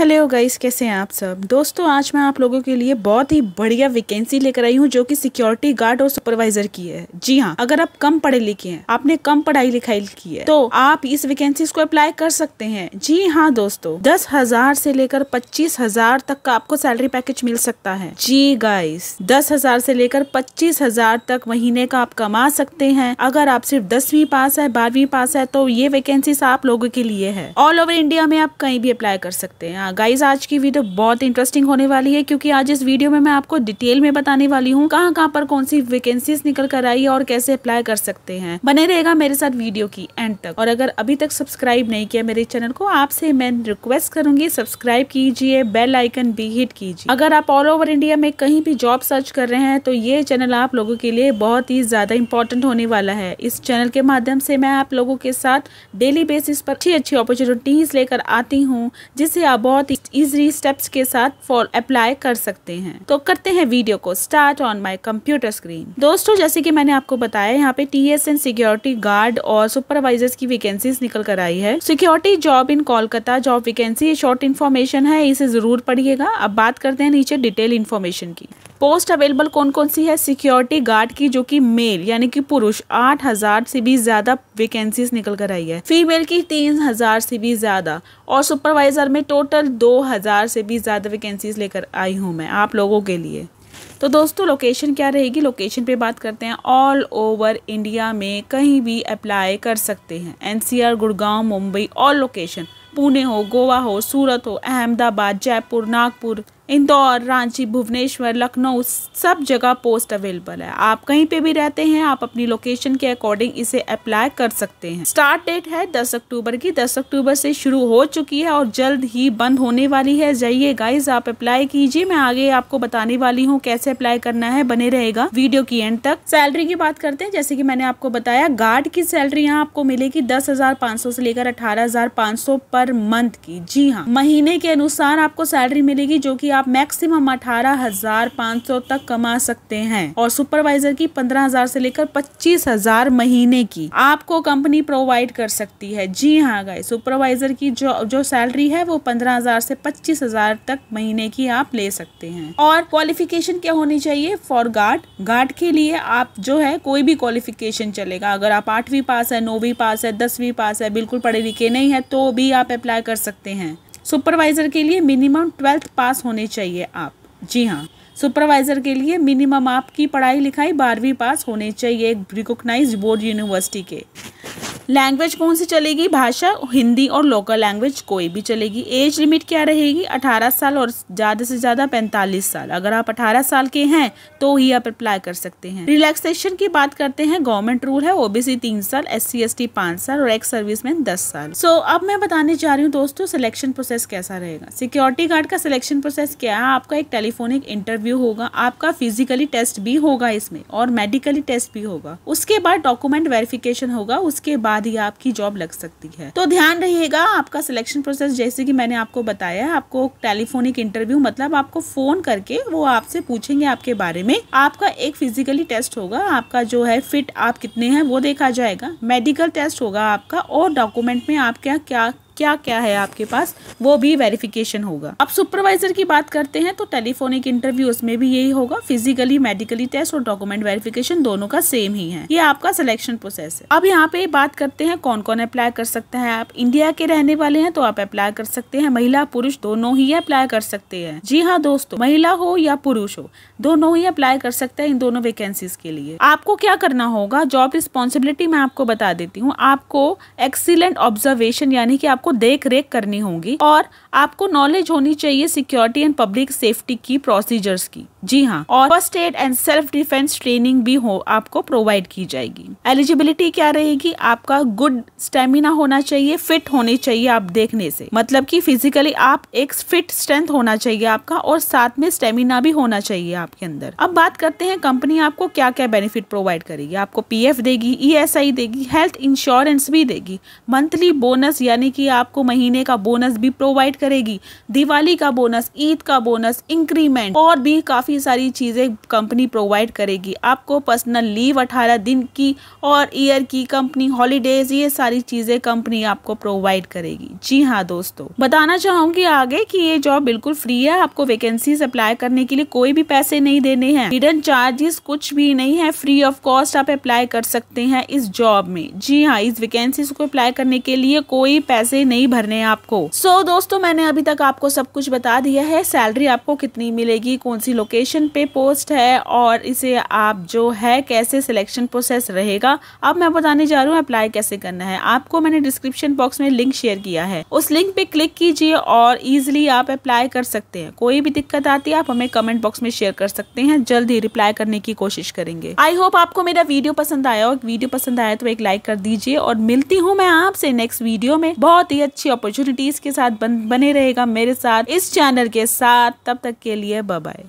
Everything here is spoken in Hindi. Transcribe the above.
हेलो गाइस कैसे हैं आप सब दोस्तों आज मैं आप लोगों के लिए बहुत ही बढ़िया वैकेंसी लेकर आई हूँ जो कि सिक्योरिटी गार्ड और सुपरवाइजर की है जी हाँ अगर आप कम पढ़े लिखे हैं आपने कम पढ़ाई लिखाई की है तो आप इस वैकेंसी को अप्लाई कर सकते हैं जी हाँ दोस्तों दस हजार से लेकर पच्चीस हजार तक का आपको सैलरी पैकेज मिल सकता है जी गाइस दस हजार से लेकर पच्चीस हजार तक महीने का आप कमा सकते हैं अगर आप सिर्फ दसवीं पास है बारहवीं पास है तो ये वैकेंसी आप लोगों के लिए है ऑल ओवर इंडिया में आप कहीं भी अप्लाई कर सकते हैं हाँ गाइज आज की वीडियो बहुत इंटरेस्टिंग होने वाली है क्योंकि आज इस वीडियो में मैं आपको डिटेल में बताने वाली हूँ कहाँ कहाँ पर कौन सी वैकेंसी निकल कर आई है और कैसे अप्लाई कर सकते हैं बने रहेगा मेरे साथ वीडियो की एंड तक और अगर अभी तक सब्सक्राइब नहीं किया मेरे चैनल को आपसे मैं रिक्वेस्ट करूंगी सब्सक्राइब कीजिए बेल आइकन भी हिट कीजिए अगर आप ऑल ओवर इंडिया में कहीं भी जॉब सर्च कर रहे हैं तो ये चैनल आप लोगों के लिए बहुत ही ज्यादा इंपॉर्टेंट होने वाला है इस चैनल के माध्यम से मैं आप लोगों के साथ डेली बेसिस पर अच्छी अच्छी अपॉर्चुनिटीज लेकर आती हूँ जिससे आप बहुत इजी स्टेप्स के साथ फॉल अप्लाई कर सकते हैं तो करते हैं वीडियो को start on my computer screen दोस्तों जैसे कि मैंने आपको बताया यहाँ पे T S N security guard और सुपरवाइजर्स की वैकेंसीज निकल कर आई है security job in Kolkata job vacancy short information है इसे जरूर पढ़िएगा अब बात करते हैं नीचे डिटेल इन्फॉर्मेशन की पोस्ट अवेलेबल कौन कौन सी है सिक्योरिटी गार्ड की जो कि मेल यानी कि पुरुष आठ हजार से भी ज्यादा वैकेंसीज निकल कर आई है फीमेल की तीन हजार से भी ज्यादा और सुपरवाइजर में टोटल दो हजार से भी ज्यादा वैकेंसीज लेकर आई हूँ मैं आप लोगों के लिए तो दोस्तों लोकेशन क्या रहेगी लोकेशन पे बात करते हैं ऑल ओवर इंडिया में कहीं भी अप्लाई कर सकते हैं NCR Gurgaon Mumbai all location Pune हो गोवा हो सूरत हो अहमदाबाद जयपुर नागपुर इंदौर रांची भुवनेश्वर लखनऊ सब जगह पोस्ट अवेलेबल है आप कहीं पे भी रहते हैं आप अपनी लोकेशन के अकॉर्डिंग इसे अप्लाई कर सकते हैं स्टार्ट डेट है दस अक्टूबर की दस अक्टूबर से शुरू हो चुकी है और जल्द ही बंद होने वाली है जाइए गाइज आप अप्लाई कीजिए मैं आगे आपको बताने वाली हूँ कैसे अप्लाई करना है बने रहेगा वीडियो की एंड तक सैलरी की बात करते हैं जैसे की मैंने आपको बताया गार्ड की सैलरी यहाँ आपको मिलेगी दस से लेकर अठारह पर मंथ की जी हाँ महीने के अनुसार आपको सैलरी मिलेगी जो की आप मैक्सिमम अठारह हजार पाँच सौ तक कमा सकते हैं और सुपरवाइजर की पंद्रह हजार से लेकर पच्चीस हजार महीने की आपको कंपनी प्रोवाइड कर सकती है जी हाँ गए सुपरवाइजर की जो जो सैलरी है वो पंद्रह हजार से पच्चीस हजार तक महीने की आप ले सकते हैं और क्वालिफिकेशन क्या होनी चाहिए फॉर गार्ड गार्ड के लिए आप जो है कोई भी क्वालिफिकेशन चलेगा अगर आप आठवीं पास है नौवीं पास है दसवीं पास है बिल्कुल पढ़े लिखे नहीं है तो भी आप अप्लाई कर सकते हैं सुपरवाइज़र के लिए मिनिमम ट्वेल्थ पास होने चाहिए आप जी हाँ सुपरवाइज़र के लिए मिनिमम आपकी पढ़ाई लिखाई बारहवीं पास होने चाहिए एक रिकोगनाइज बोर्ड यूनिवर्सिटी के लैंग्वेज कौन सी चलेगी भाषा हिंदी और लोकल लैंग्वेज कोई भी चलेगी एज लिमिट क्या रहेगी 18 साल और ज़्यादा से ज़्यादा 45 साल अगर आप 18 साल के हैं तो ही आप अप्लाई कर सकते हैं रिलैक्सेशन की बात करते हैं गवर्नमेंट रूल है ओबीसी तीन साल एस सी एस टी पाँच साल और एक्स सर्विस मैन दस साल सो so, अब मैं बताने जा रही हूँ दोस्तों सिलेक्शन प्रोसेस कैसा रहेगा सिक्योरिटी गार्ड का सिलेक्शन प्रोसेस क्या है आपका एक टेलीफोनिक इंटरव्यू होगा आपका फिजिकली टेस्ट भी होगा इसमें और मेडिकली टेस्ट भी होगा उसके बाद डॉक्यूमेंट वेरिफिकेशन होगा उसके बाद बाद ही आपकी जॉब लग सकती है तो ध्यान रहिएगा आपका सिलेक्शन प्रोसेस जैसे कि मैंने आपको बताया है आपको टेलीफोनिक इंटरव्यू मतलब आपको फोन करके वो आपसे पूछेंगे आपके बारे में आपका एक फिजिकली टेस्ट होगा आपका जो है फिट आप कितने हैं वो देखा जाएगा मेडिकल टेस्ट होगा आपका और डॉक्यूमेंट में आप क्या क्या क्या क्या है आपके पास वो भी वेरिफिकेशन होगा अब सुपरवाइजर की बात करते हैं तो टेलीफोनिक इंटरव्यू उसमें भी यही होगा फिजिकली मेडिकली टेस्ट और डॉक्यूमेंट वेरिफिकेशन दोनों का सेम ही है ये आपका सिलेक्शन प्रोसेस है अब यहाँ पे बात करते हैं कौन कौन अप्लाई कर सकता है आप इंडिया के रहने वाले हैं तो आप अप्लाई कर सकते हैं महिला पुरुष दोनों ही अप्लाई कर सकते हैं जी हाँ दोस्तों महिला हो या पुरुष हो दोनों ही अप्लाई कर सकते हैं इन दोनों वैकेंसीज के लिए आपको क्या करना होगा जॉब रिस्पॉन्सिबिलिटी मैं आपको बता देती हूँ आपको एक्सीलेंट ऑब्जर्वेशन यानी कि आपको आपको देख रेख करनी होगी और आपको नॉलेज होनी चाहिए सिक्योरिटी एंड पब्लिक सेफ्टी की प्रोसीजर्स की जी हाँ और first aid and self defence training भी हो आपको प्रोवाइड की जाएगी एलिजिबिलिटी क्या रहेगी आपका गुड स्टेमिना होना चाहिए फिट होने चाहिए आप देखने से मतलब कि फिजिकली आप एक फिट स्ट्रेंथ होना चाहिए आपका और साथ में स्टेमिना भी होना चाहिए आपके अंदर अब बात करते हैं कंपनी आपको क्या क्या बेनिफिट प्रोवाइड करेगी आपको पी देगी ई e देगी हेल्थ इंश्योरेंस भी देगी मंथली बोनस यानी कि आपको महीने का बोनस भी प्रोवाइड करेगी दिवाली का बोनस ईद का बोनस इंक्रीमेंट और भी काफ़ी सारी चीज़ें कंपनी प्रोवाइड करेगी आपको पर्सनल लीव अठारह दिन की और ईयर की कंपनी हॉलीडेज ये सारी चीज़ें कंपनी आपको प्रोवाइड करेगी जी हाँ दोस्तों बताना चाहूंगी आगे की ये जॉब बिल्कुल फ्री है आपको वेकेंसी अप्लाई करने के लिए कोई भी पैसे नहीं देने हैं हिडन चार्जेस कुछ भी नहीं है फ्री ऑफ कॉस्ट आप अप्लाई कर सकते हैं इस जॉब में जी हाँ इस वैकेंसी को अप्लाई करने के लिए कोई पैसे पैसे नहीं भरने हैं आपको सो so, दोस्तों मैंने अभी तक आपको सब कुछ बता दिया है सैलरी आपको कितनी मिलेगी कौन सी लोकेशन पे पोस्ट है और इसे आप जो है कैसे सिलेक्शन प्रोसेस रहेगा अब मैं बताने जा रहा हूँ अप्लाई कैसे करना है आपको मैंने डिस्क्रिप्शन बॉक्स में लिंक शेयर किया है उस लिंक पे क्लिक कीजिए और इजिली आप अप्लाई कर सकते हैं कोई भी दिक्कत आती है आप हमें कमेंट बॉक्स में शेयर कर सकते हैं जल्द ही रिप्लाई करने की कोशिश करेंगे आई होप आपको मेरा वीडियो पसंद आया हो वीडियो पसंद आया तो एक लाइक कर दीजिए और मिलती हूँ मैं आपसे नेक्स्ट वीडियो में बहुत बहुत ही अच्छी अपॉर्चुनिटीज के साथ बन, बने रहेगा मेरे साथ इस चैनल के साथ तब तक के लिए बाय